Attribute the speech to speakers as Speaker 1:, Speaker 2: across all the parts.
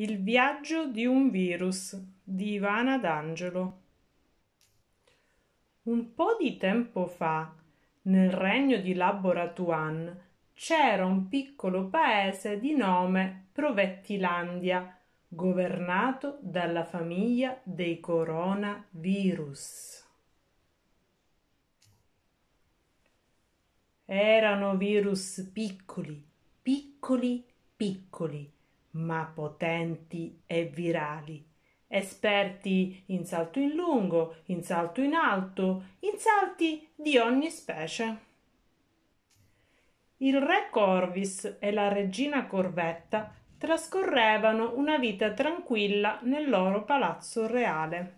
Speaker 1: Il viaggio di un virus di Ivana D'Angelo. Un po' di tempo fa, nel regno di Laboratuan, c'era un piccolo paese di nome Provettilandia, governato dalla famiglia dei coronavirus. Erano virus piccoli, piccoli, piccoli ma potenti e virali, esperti in salto in lungo, in salto in alto, in salti di ogni specie. Il re Corvis e la regina Corvetta trascorrevano una vita tranquilla nel loro palazzo reale.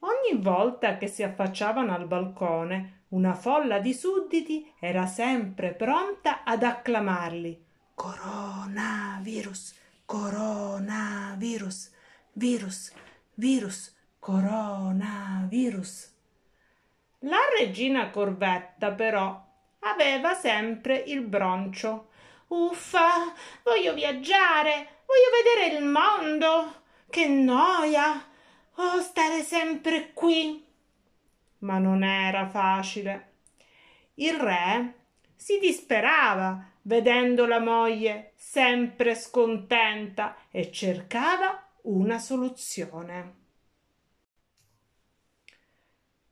Speaker 1: Ogni volta che si affacciavano al balcone, una folla di sudditi era sempre pronta ad acclamarli. Coronavirus! Coronavirus, virus, virus, coronavirus. La regina corvetta, però, aveva sempre il broncio. Uffa, voglio viaggiare, voglio vedere il mondo. Che noia! Oh, stare sempre qui. Ma non era facile. Il re si disperava vedendo la moglie sempre scontenta e cercava una soluzione.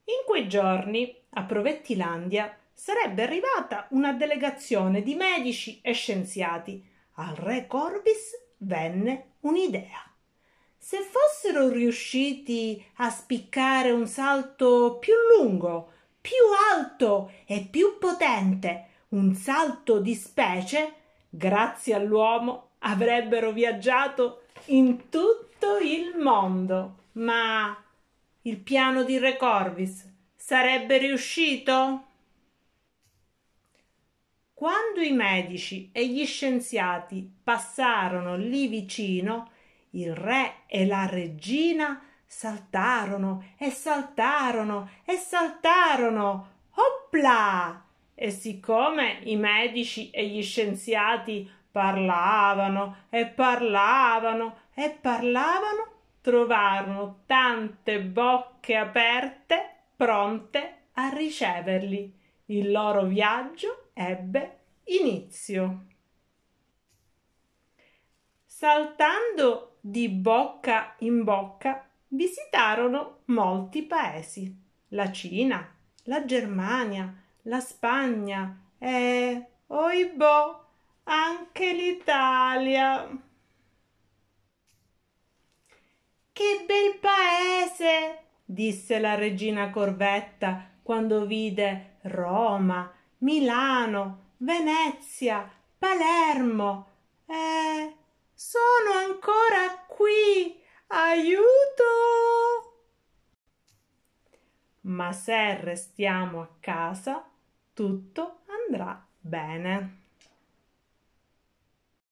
Speaker 1: In quei giorni a Provettilandia sarebbe arrivata una delegazione di medici e scienziati. Al re Corbis venne un'idea. Se fossero riusciti a spiccare un salto più lungo, più alto e più potente, un salto di specie, grazie all'uomo avrebbero viaggiato in tutto il mondo. Ma il piano di Re Corvis sarebbe riuscito? Quando i medici e gli scienziati passarono lì vicino, il re e la regina saltarono e saltarono e saltarono. Opla! E siccome i medici e gli scienziati parlavano e parlavano e parlavano, trovarono tante bocche aperte pronte a riceverli. Il loro viaggio ebbe inizio. Saltando di bocca in bocca, visitarono molti paesi, la Cina, la Germania, la Spagna e, eh, oibò, boh, anche l'Italia. Che bel paese! disse la regina Corvetta quando vide Roma, Milano, Venezia, Palermo. Eh, sono ancora qui! Aiuto! Ma se restiamo a casa, tutto andrà bene.